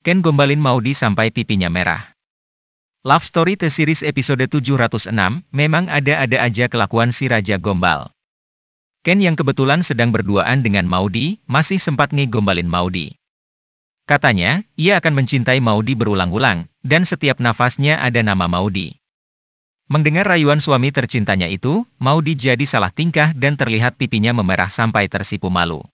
Ken gombalin Maudi sampai pipinya merah. Love Story The Series episode 706, memang ada-ada aja kelakuan si Raja Gombal. Ken yang kebetulan sedang berduaan dengan Maudi, masih sempat ngegombalin Maudi. Katanya, ia akan mencintai Maudi berulang-ulang, dan setiap nafasnya ada nama Maudi. Mendengar rayuan suami tercintanya itu, Maudi jadi salah tingkah dan terlihat pipinya memerah sampai tersipu malu.